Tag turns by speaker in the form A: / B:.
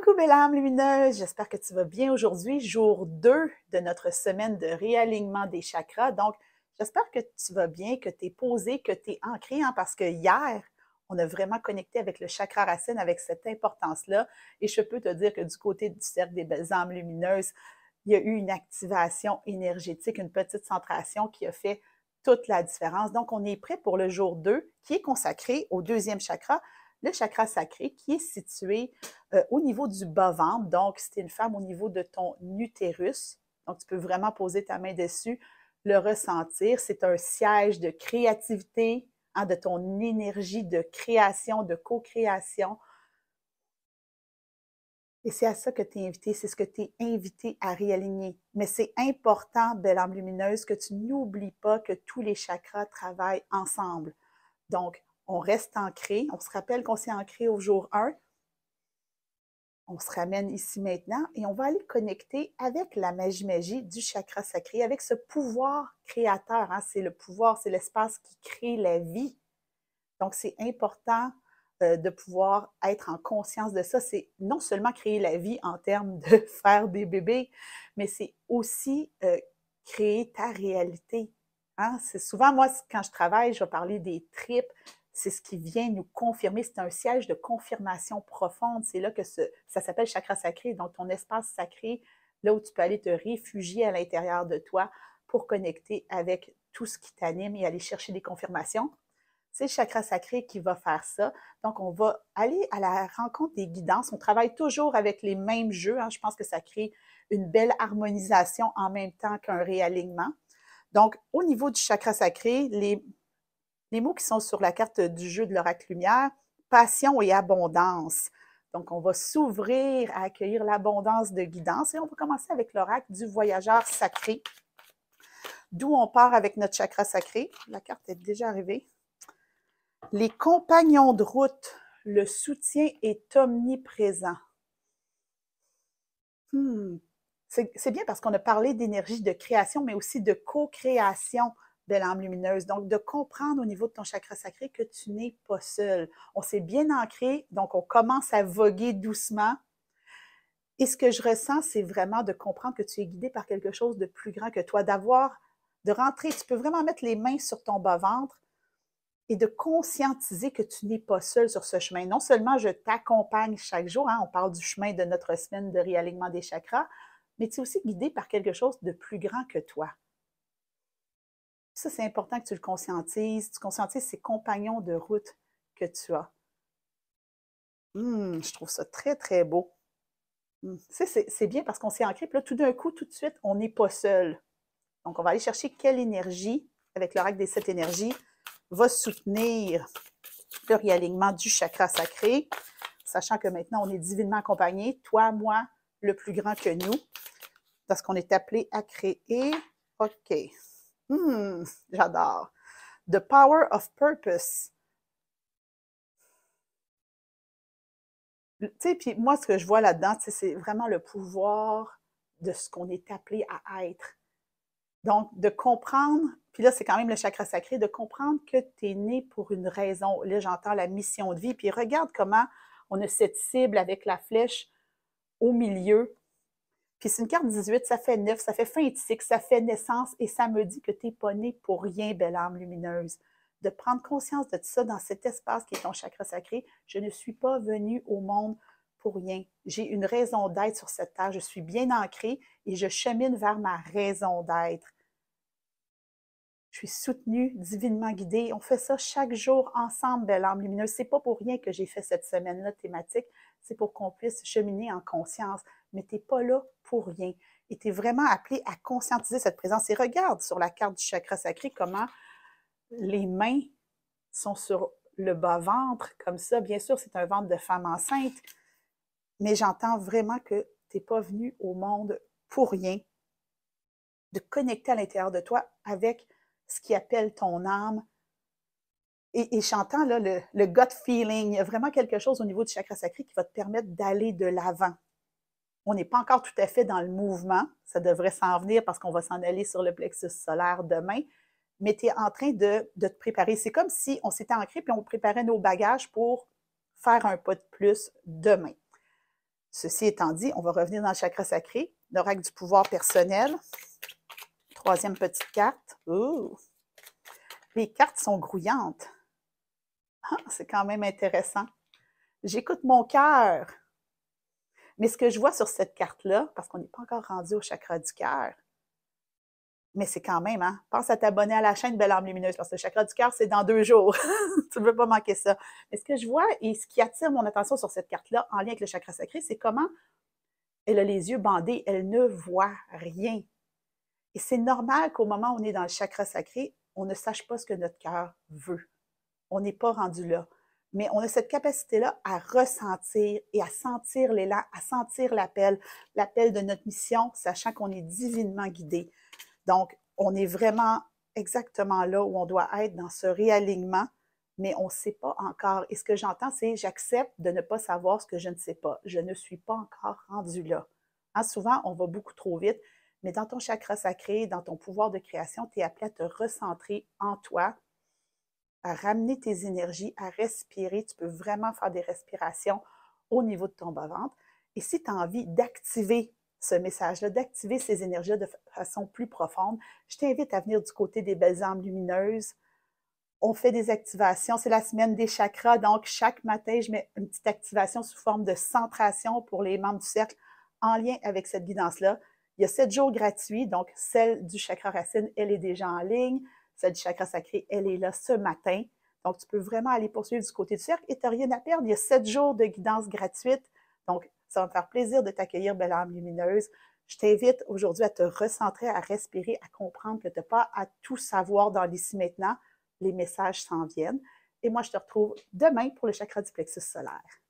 A: Coucou belle âme lumineuse, j'espère que tu vas bien aujourd'hui, jour 2 de notre semaine de réalignement des chakras. Donc, j'espère que tu vas bien, que tu es posé, que tu es ancré, hein, parce que hier, on a vraiment connecté avec le chakra racine, avec cette importance-là. Et je peux te dire que du côté du cercle des belles âmes lumineuses, il y a eu une activation énergétique, une petite centration qui a fait toute la différence. Donc, on est prêt pour le jour 2 qui est consacré au deuxième chakra, le chakra sacré qui est situé euh, au niveau du bas-ventre. Donc, si tu es une femme, au niveau de ton utérus. Donc, tu peux vraiment poser ta main dessus, le ressentir. C'est un siège de créativité, hein, de ton énergie de création, de co-création. Et c'est à ça que tu es invité, c'est ce que tu es invité à réaligner. Mais c'est important, belle âme lumineuse, que tu n'oublies pas que tous les chakras travaillent ensemble. Donc, on reste ancré. On se rappelle qu'on s'est ancré au jour 1. On se ramène ici maintenant et on va aller connecter avec la magie magie du chakra sacré, avec ce pouvoir créateur. Hein. C'est le pouvoir, c'est l'espace qui crée la vie. Donc, c'est important euh, de pouvoir être en conscience de ça. C'est non seulement créer la vie en termes de faire des bébés, mais c'est aussi euh, créer ta réalité. Hein. C'est souvent, moi, quand je travaille, je vais parler des tripes, c'est ce qui vient nous confirmer. C'est un siège de confirmation profonde. C'est là que ça s'appelle chakra sacré, donc ton espace sacré, là où tu peux aller te réfugier à l'intérieur de toi pour connecter avec tout ce qui t'anime et aller chercher des confirmations. C'est le chakra sacré qui va faire ça. Donc, on va aller à la rencontre des guidances. On travaille toujours avec les mêmes jeux. Hein. Je pense que ça crée une belle harmonisation en même temps qu'un réalignement. Donc, au niveau du chakra sacré, les les mots qui sont sur la carte du jeu de l'oracle lumière, passion et abondance. Donc, on va s'ouvrir à accueillir l'abondance de guidance et on va commencer avec l'oracle du voyageur sacré, d'où on part avec notre chakra sacré. La carte est déjà arrivée. Les compagnons de route, le soutien est omniprésent. Hmm. C'est bien parce qu'on a parlé d'énergie de création, mais aussi de co-création, de l'âme lumineuse. Donc, de comprendre au niveau de ton chakra sacré que tu n'es pas seul. On s'est bien ancré, donc on commence à voguer doucement. Et ce que je ressens, c'est vraiment de comprendre que tu es guidé par quelque chose de plus grand que toi, d'avoir, de rentrer. Tu peux vraiment mettre les mains sur ton bas-ventre et de conscientiser que tu n'es pas seul sur ce chemin. Non seulement je t'accompagne chaque jour, hein, on parle du chemin de notre semaine de réalignement des chakras, mais tu es aussi guidé par quelque chose de plus grand que toi. Ça, c'est important que tu le conscientises. Tu conscientises ces compagnons de route que tu as. Hmm, je trouve ça très, très beau. Hmm. c'est bien parce qu'on s'est ancré. Puis là, tout d'un coup, tout de suite, on n'est pas seul. Donc, on va aller chercher quelle énergie, avec l'oracle des sept énergies, va soutenir le réalignement du chakra sacré, sachant que maintenant, on est divinement accompagné, toi, moi, le plus grand que nous, parce qu'on est appelé à créer. OK. Hmm, j'adore. The Power of Purpose. Tu sais, puis moi, ce que je vois là-dedans, c'est vraiment le pouvoir de ce qu'on est appelé à être. Donc, de comprendre, puis là, c'est quand même le chakra sacré, de comprendre que tu es né pour une raison. Là, j'entends la mission de vie, puis regarde comment on a cette cible avec la flèche au milieu puis c'est une carte 18, ça fait 9, ça fait fin de cycle, ça fait naissance et ça me dit que tu n'es pas né pour rien, belle âme lumineuse. De prendre conscience de tout ça dans cet espace qui est ton chakra sacré. Je ne suis pas venue au monde pour rien. J'ai une raison d'être sur cette terre. Je suis bien ancrée et je chemine vers ma raison d'être. Je suis soutenue, divinement guidée. On fait ça chaque jour ensemble, belle âme lumineuse. C'est pas pour rien que j'ai fait cette semaine-là thématique. C'est pour qu'on puisse cheminer en conscience mais tu n'es pas là pour rien. Et tu es vraiment appelé à conscientiser cette présence. Et regarde sur la carte du chakra sacré comment les mains sont sur le bas-ventre, comme ça. Bien sûr, c'est un ventre de femme enceinte, mais j'entends vraiment que tu n'es pas venu au monde pour rien. De connecter à l'intérieur de toi avec ce qui appelle ton âme. Et, j'entends le, le gut feeling. Il y a vraiment quelque chose au niveau du chakra sacré qui va te permettre d'aller de l'avant, on n'est pas encore tout à fait dans le mouvement. Ça devrait s'en venir parce qu'on va s'en aller sur le plexus solaire demain. Mais tu es en train de, te préparer. C'est comme si on s'était ancré et on préparait nos bagages pour faire un pas de plus demain. Ceci étant dit, on va revenir dans le chakra sacré, l'oracle du pouvoir personnel. Troisième petite carte. Les cartes sont grouillantes. Ah, c'est quand même intéressant. J'écoute mon cœur. Mais ce que je vois sur cette carte-là, parce qu'on n'est pas encore rendu au chakra du cœur, mais c'est quand même, hein, Pense à t'abonner à la chaîne Belle Âme Lumineuse, parce que le chakra du cœur, c'est dans deux jours. tu ne veux pas manquer ça. Mais ce que je vois et ce qui attire mon attention sur cette carte-là, en lien avec le chakra sacré, c'est comment elle a les yeux bandés, elle ne voit rien. Et c'est normal qu'au moment où on est dans le chakra sacré, on ne sache pas ce que notre cœur veut. On n'est pas rendu là mais on a cette capacité-là à ressentir et à sentir l'élan, à sentir l'appel, l'appel de notre mission, sachant qu'on est divinement guidé. Donc, on est vraiment exactement là où on doit être dans ce réalignement, mais on ne sait pas encore. Et ce que j'entends, c'est j'accepte de ne pas savoir ce que je ne sais pas. Je ne suis pas encore rendu là. Hein, souvent, on va beaucoup trop vite, mais dans ton chakra sacré, dans ton pouvoir de création, tu es appelé à te recentrer en toi, à ramener tes énergies, à respirer. Tu peux vraiment faire des respirations au niveau de ton bas-ventre. Et si tu as envie d'activer ce message-là, d'activer ces énergies là de façon plus profonde, je t'invite à venir du côté des belles âmes lumineuses. On fait des activations. C'est la semaine des chakras. Donc, chaque matin, je mets une petite activation sous forme de centration pour les membres du cercle en lien avec cette guidance-là. Il y a sept jours gratuits. Donc, celle du chakra racine, elle est déjà en ligne celle du chakra sacré, elle est là ce matin. Donc, tu peux vraiment aller poursuivre du côté du cercle et tu n'as rien à perdre. Il y a sept jours de guidance gratuite. Donc, ça va me faire plaisir de t'accueillir, belle âme lumineuse. Je t'invite aujourd'hui à te recentrer, à respirer, à comprendre que tu n'as pas à tout savoir dans l'ici maintenant. Les messages s'en viennent. Et moi, je te retrouve demain pour le chakra du plexus solaire.